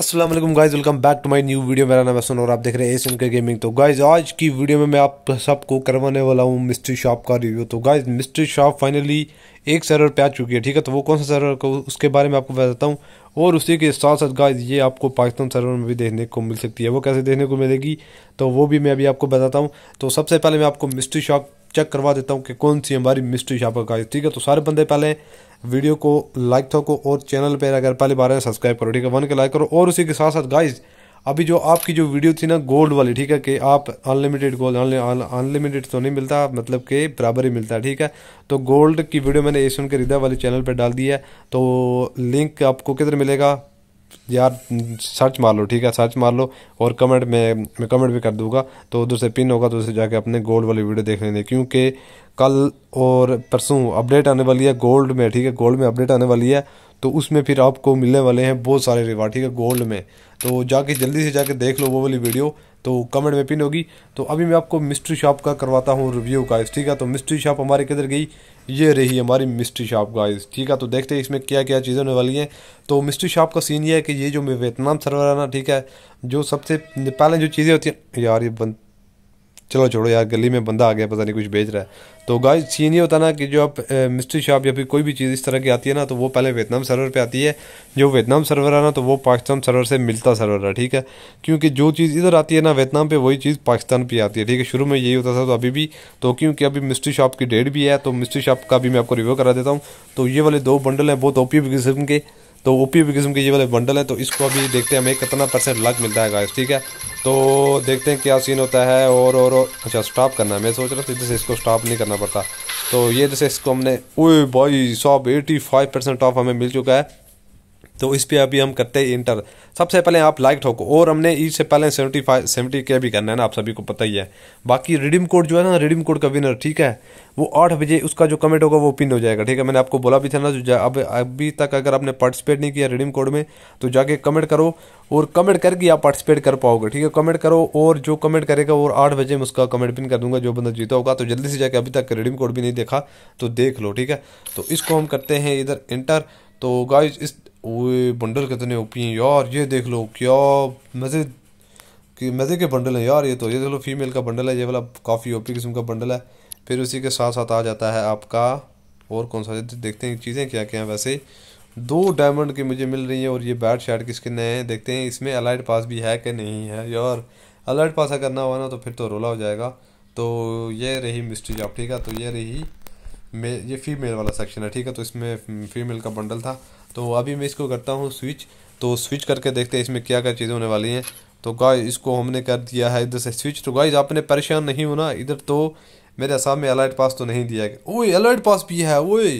Aslam guys welcome back to my new video मेरा नाम है और आप देख रहे हैं एस के गेमिंग तो गाइज आज की वीडियो में मैं आप सबको करवाने वाला हूँ मिस्ट्री शॉप का रिव्यू तो गाइज मिस्ट्री शॉप फाइनली एक सर्वर पे आ चुकी है ठीक है तो वो कौन सा सर्वर को उसके बारे में आपको बताता हूँ और उसी के साथ साथ गाइज ये आपको पाकिस्तान सर्वर में भी देखने को मिल सकती है वो कैसे देखने को मिलेगी तो वो भी मैं अभी आपको बताता हूँ तो सबसे पहले मैं आपको मिस्ट्री शॉप चेक करवा देता हूँ कि कौन सी हमारी मिस्ट्री शॉपर का ठीक है तो सारे बंदे पहले वीडियो को लाइक को और चैनल पर अगर पहले बार है सब्सक्राइब करो ठीक है वन के लाइक करो और उसी के साथ साथ गाइज़ अभी जो आपकी जो वीडियो थी ना गोल्ड वाली ठीक है कि आप अनलिमिटेड गोल्ड अनलिमिटेड तो नहीं मिलता मतलब के बराबर ही मिलता है ठीक है तो गोल्ड की वीडियो मैंने एशियन के रिदा वाले चैनल पर डाल दी है तो लिंक आपको किधर मिलेगा यार सर्च मार लो ठीक है सर्च मार लो और कमेंट में मैं कमेंट भी कर दूंगा तो उधर से पिन होगा तो उसे जाके अपने गोल्ड वाली वीडियो देख लेंगे क्योंकि कल और परसों अपडेट आने वाली है गोल्ड में ठीक है गोल्ड में अपडेट आने वाली है तो उसमें फिर आपको मिलने वाले हैं बहुत सारे रिवार्ड ठीक है गोल्ड में तो जाके जल्दी से जाके देख लो वो वाली वीडियो तो कमेंट में पिन होगी तो अभी मैं आपको मिस्ट्री शॉप का करवाता हूँ रिव्यू गाइस ठीक है तो मिस्ट्री शॉप हमारे किधर गई ये रही हमारी मिस्ट्री शॉप गाइस ठीक है तो देखते हैं इसमें क्या क्या चीज़ें होने वाली हैं तो मिस्ट्री शॉप का सीन ये है कि ये जो वियतनाम सर्वर है ना ठीक है जो सबसे पहले जो चीज़ें होती हैं यार ये बंद चलो छोड़ो यार गली में बंदा आ गया पता नहीं कुछ बेच रहा है तो गाय सीन ये होता ना कि जो आप मिस्ट्री शॉप या फिर कोई भी चीज़ इस तरह की आती है ना तो वो पहले वियतनाम सर्वर पे आती है जो वियतनाम सर्वर है ना तो वो पाकिस्तान सर्वर से मिलता सर्वर है ठीक है क्योंकि जो चीज़ इधर आती है ना वियतनाम पे वही चीज़ पाकिस्तान पर आती है ठीक है शुरू में यही होता था तो अभी भी तो क्योंकि अभी मिस्ट्री शॉप की डेट भी है तो मिस्ट्री शॉप का भी मैं आपको रिव्यू करा देता हूँ तो ये वाले दो बंडल हैं बहुत ओपी किस्म के तो ओ पी किस्म के ये वाले बंडल है तो इसको अभी देखते हैं हमें कितना परसेंट लक मिलता है गाइस ठीक है तो देखते हैं क्या सीन होता है और और, अच्छा स्टॉप करना है मैं सोच रहा था जैसे इसको स्टॉप नहीं करना पड़ता तो ये जैसे इसको हमने ओए भाई साहब एटी फाइव परसेंट ऑफ हमें मिल चुका है तो इस पर अभी हम करते हैं इंटर सबसे पहले आप लाइक ठोको और हमने इससे पहले सेवेंटी फाइव सेवेंटी के भी करना है ना आप सभी को पता ही है बाकी रिडीम कोड जो है ना रिडीम कोड का विनर ठीक है वो आठ बजे उसका जो कमेंट होगा वो पिन हो जाएगा ठीक है मैंने आपको बोला भी था ना जो अब अभी तक अगर आपने पार्टिसिपेट नहीं किया रिडीम कोड में तो जाके कमेंट करो और कमेंट करके आप पार्टिसिपेट कर पाओगे ठीक है कमेंट करो और जो कमेंट करेगा और आठ बजे मैं उसका कमेंट पिन कर दूंगा जो बंदा जीता होगा तो जल्दी से जाके अभी तक रिडीम कोड भी नहीं देखा तो देख लो ठीक है तो इसको हम करते हैं इधर इंटर तो गाइज इस ओए बंडल कितने ओपी हैं यार ये देख लो क्या मज़े कि मज़े के बंडल हैं यार ये तो ये देख लो फीमेल का बंडल है ये वाला काफ़ी ओपी किस्म का बंडल है फिर उसी के साथ साथ आ जाता है आपका और कौन सा देखते हैं चीज़ें क्या क्या हैं वैसे दो डायमंड की मुझे मिल रही हैं और ये बैट शैट किसके नए हैं देखते हैं इसमें अलाइट पास भी है कि नहीं है यार अलाइट पास अगर ना हुआ ना तो फिर तो रोला हो जाएगा तो ये रही मिस्ट्री जॉब ठीक है तो ये रही ये फीमेल वाला सेक्शन है ठीक है तो इसमें फीमेल हम्म, का बंडल था तो अभी मैं इसको करता हूँ स्विच तो स्विच करके देखते हैं इसमें क्या क्या चीज़ें होने वाली हैं तो गाय इसको हमने कर दिया है इधर से स्विच तो गाइज आपने परेशान नहीं होना इधर तो मेरे हिसाब में अलर्ट पास तो नहीं दिया गया ओए अलर्ट पास भी है ओए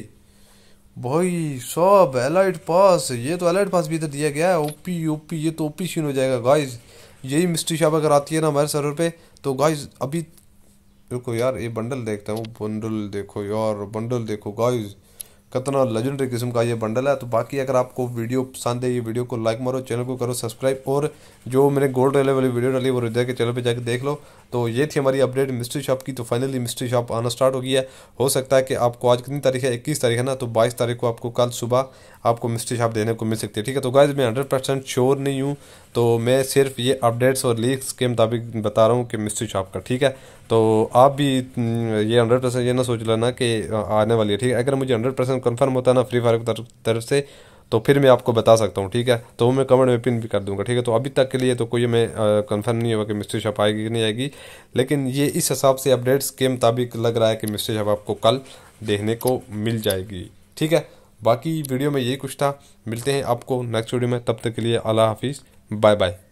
भाई सब अलर्ट पास ये तो अलर्ट पास भी इधर दिया गया है ओपी ओपी ये तो ओपी सीन हो जाएगा गाइज यही मिस्ट्री शॉप अगर आती है ना हमारे सर्वर पे तो गाइज अभी रुको यार ये बंडल देखता हूँ बंडल देखो यार बंडल देखो गाइस कितना लेजेंडरी किस्म का ये बंडल है तो बाकी अगर आपको वीडियो पसंद है ये वीडियो को लाइक मारो चैनल को करो सब्सक्राइब और जो मैंने गोल्ड रेले वाली वीडियो डाली वो हृदय के चैनल पे जाके देख लो तो ये थी हमारी अपडेट मिस्ट्री शॉप की तो फाइनली मिस्ट्री शॉप आना स्टार्ट हो गई है हो सकता है कि आपको आज कितनी तारीख है इक्कीस तारीख है ना तो बाईस तारीख को आपको कल सुबह आपको मिस्ट्री शॉप देने को मिल सकती है ठीक है तो गाइज मैं हंड्रेड परसेंट श्योर नहीं हूँ तो मैं सिर्फ ये अपडेट्स और लीक्स के मुताबिक बता रहा हूँ कि मिस्ट्री शॉप का ठीक है तो आप भी हम्म, ये हंड्रेड परसेंट ये ना सोच लेना कि आने वाली है ठीक है अगर मुझे हंड्रेड परसेंट कन्फर्म होता है ना फ्री फायर की तरफ से तो फिर मैं आपको बता सकता हूँ ठीक है तो मैं कमेंट में पिन भी कर दूंगा ठीक है तो अभी तक के लिए तो कोई मैं कंफर्म नहीं हुआ कि मिस्ट्री शॉप आएगी कि नहीं आएगी लेकिन ये इस हिसाब से अपडेट्स के मुताबिक लग रहा है कि मिस्ट्री शॉप आपको कल देखने को मिल जाएगी ठीक है बाकी वीडियो में यही कुछ था मिलते हैं आपको नेक्स्ट वीडियो में तब तक के लिए अला हाफिज़ बाय बाय